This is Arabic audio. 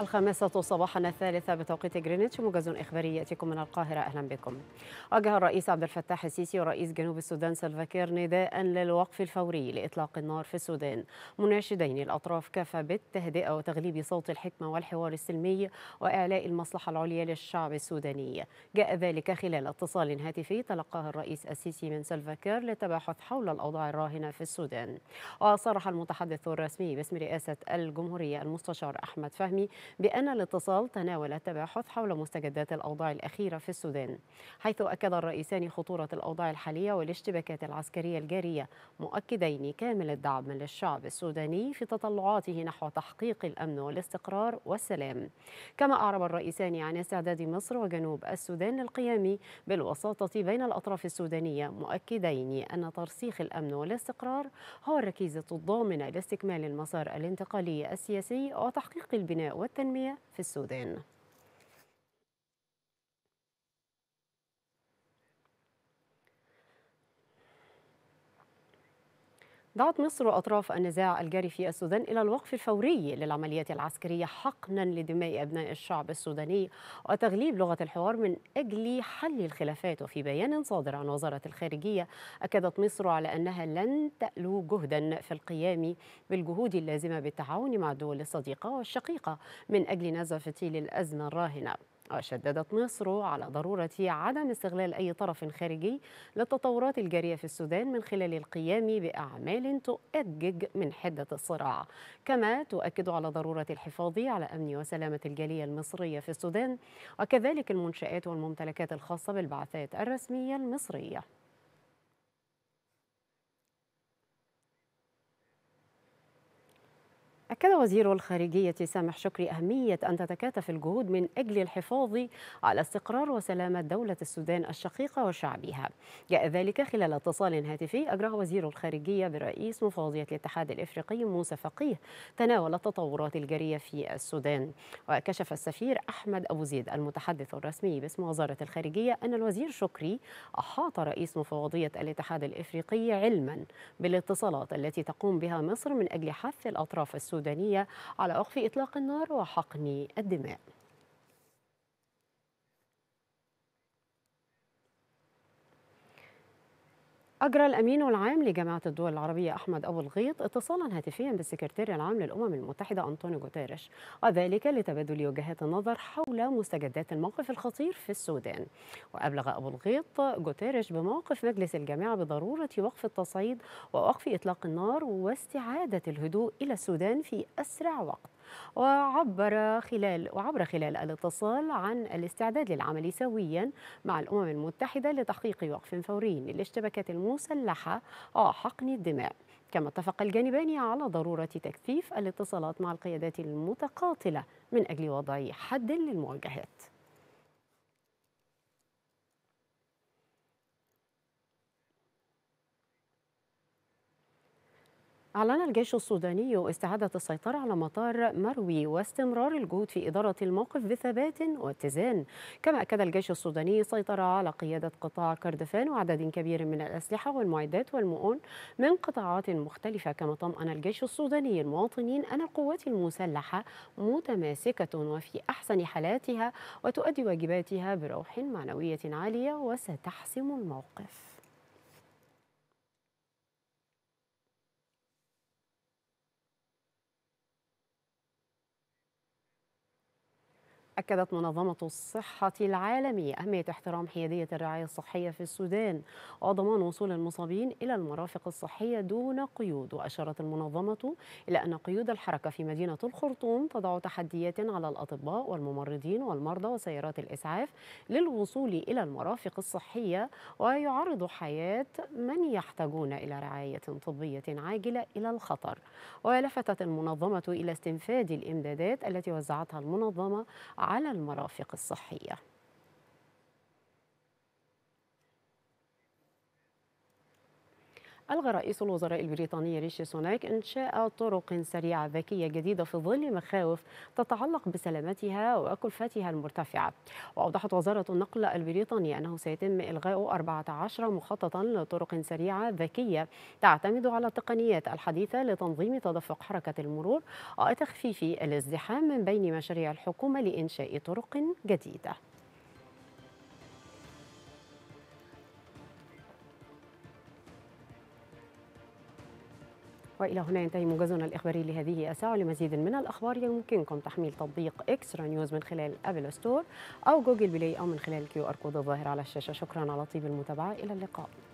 الخامسة صباحا الثالثة بتوقيت جرينتش موجز إخباري يأتيكم من القاهرة أهلا بكم وجه الرئيس عبد الفتاح السيسي ورئيس جنوب السودان سلفاكير نداء للوقف الفوري لإطلاق النار في السودان مناشدين الأطراف كافة بالتهدئة وتغليب صوت الحكمة والحوار السلمي وإعلاء المصلحة العليا للشعب السوداني جاء ذلك خلال اتصال هاتفي تلقاه الرئيس السيسي من سلفاكير للتباحث حول الأوضاع الراهنة في السودان وصرح المتحدث الرسمي باسم رئاسة الجمهورية المستشار أحمد فهمي بأن الاتصال تناول التباحث حول مستجدات الأوضاع الأخيرة في السودان حيث أكد الرئيسان خطورة الأوضاع الحالية والاشتباكات العسكرية الجارية مؤكدين كامل الدعم للشعب السوداني في تطلعاته نحو تحقيق الأمن والاستقرار والسلام كما أعرب الرئيسان عن استعداد مصر وجنوب السودان للقيام بالوساطة بين الأطراف السودانية مؤكدين أن ترسيخ الأمن والاستقرار هو الركيزة الضامنة لاستكمال المسار الانتقالي السياسي وتحقيق البناء والتنمية في السودان دعت مصر وأطراف النزاع الجاري في السودان إلى الوقف الفوري للعمليات العسكرية حقنا لدماء أبناء الشعب السوداني وتغليب لغة الحوار من أجل حل الخلافات وفي بيان صادر عن وزارة الخارجية أكدت مصر على أنها لن تألو جهدا في القيام بالجهود اللازمة بالتعاون مع الدول الصديقة والشقيقة من أجل نزفة للأزمة الراهنة وشددت مصر على ضرورة عدم استغلال أي طرف خارجي للتطورات الجارية في السودان من خلال القيام بأعمال تؤجج من حدة الصراع كما تؤكد على ضرورة الحفاظ على أمن وسلامة الجالية المصرية في السودان وكذلك المنشآت والممتلكات الخاصة بالبعثات الرسمية المصرية أكد وزير الخارجية سامح شكري أهمية أن تتكاتف الجهود من أجل الحفاظ على استقرار وسلامة دولة السودان الشقيقة وشعبها جاء ذلك خلال اتصال هاتفي أجراه وزير الخارجية برئيس مفوضية الاتحاد الإفريقي موسى فقيه تناول التطورات الجارية في السودان وكشف السفير أحمد أبو زيد المتحدث الرسمي باسم وزارة الخارجية أن الوزير شكري أحاط رئيس مفوضية الاتحاد الإفريقي علما بالاتصالات التي تقوم بها مصر من أجل حث الأطراف السودانية السودانية على وقف إطلاق النار وحقن الدماء أجرى الأمين العام لجامعة الدول العربية أحمد أبو الغيط اتصالا هاتفيا بالسكرتير العام للأمم المتحدة أنطونيو جوتيريش وذلك لتبادل وجهات النظر حول مستجدات الموقف الخطير في السودان وأبلغ أبو الغيط جوتيريش بموقف مجلس الجامعة بضرورة وقف التصعيد ووقف إطلاق النار واستعادة الهدوء إلى السودان في أسرع وقت وعبر خلال وعبر خلال الاتصال عن الاستعداد للعمل سويا مع الأمم المتحدة لتحقيق وقف فوري للاشتباكات المسلحة وحقن الدماء كما اتفق الجانبان على ضرورة تكثيف الاتصالات مع القيادات المتقاتلة من أجل وضع حد للمواجهات أعلن الجيش السوداني استعادة السيطرة على مطار مروي واستمرار الجهود في إدارة الموقف بثبات واتزان كما أكد الجيش السوداني السيطرة على قيادة قطاع كردفان وعدد كبير من الأسلحة والمعدات والمؤن من قطاعات مختلفة كما طمأن الجيش السوداني المواطنين أن القوات المسلحة متماسكة وفي أحسن حالاتها وتؤدي واجباتها بروح معنوية عالية وستحسم الموقف أكدت منظمة الصحة العالمية أهمية احترام حيادية الرعاية الصحية في السودان وضمان وصول المصابين إلى المرافق الصحية دون قيود وأشارت المنظمة إلى أن قيود الحركة في مدينة الخرطوم تضع تحديات على الأطباء والممرضين والمرضى وسيارات الإسعاف للوصول إلى المرافق الصحية ويعرض حياة من يحتاجون إلى رعاية طبية عاجلة إلى الخطر ولفتت المنظمة إلى استنفاد الإمدادات التي وزعتها المنظمة على المرافق الصحيه ألغى رئيس الوزراء البريطاني ريشي سوناك إنشاء طرق سريعة ذكية جديدة في ظل مخاوف تتعلق بسلامتها وكلفتها المرتفعة وأوضحت وزارة النقل البريطانية أنه سيتم إلغاء 14 مخططا لطرق سريعة ذكية تعتمد على التقنيات الحديثة لتنظيم تدفق حركة المرور وتخفيف الازدحام من بين مشاريع الحكومة لإنشاء طرق جديدة والى هنا ينتهي موجزنا الاخباري لهذه الساعه لمزيد من الاخبار يمكنكم تحميل تطبيق اكسترا نيوز من خلال ابل ستور او جوجل بلاي او من خلال كيو ار كود الظاهر على الشاشه شكرا على طيب المتابعه الى اللقاء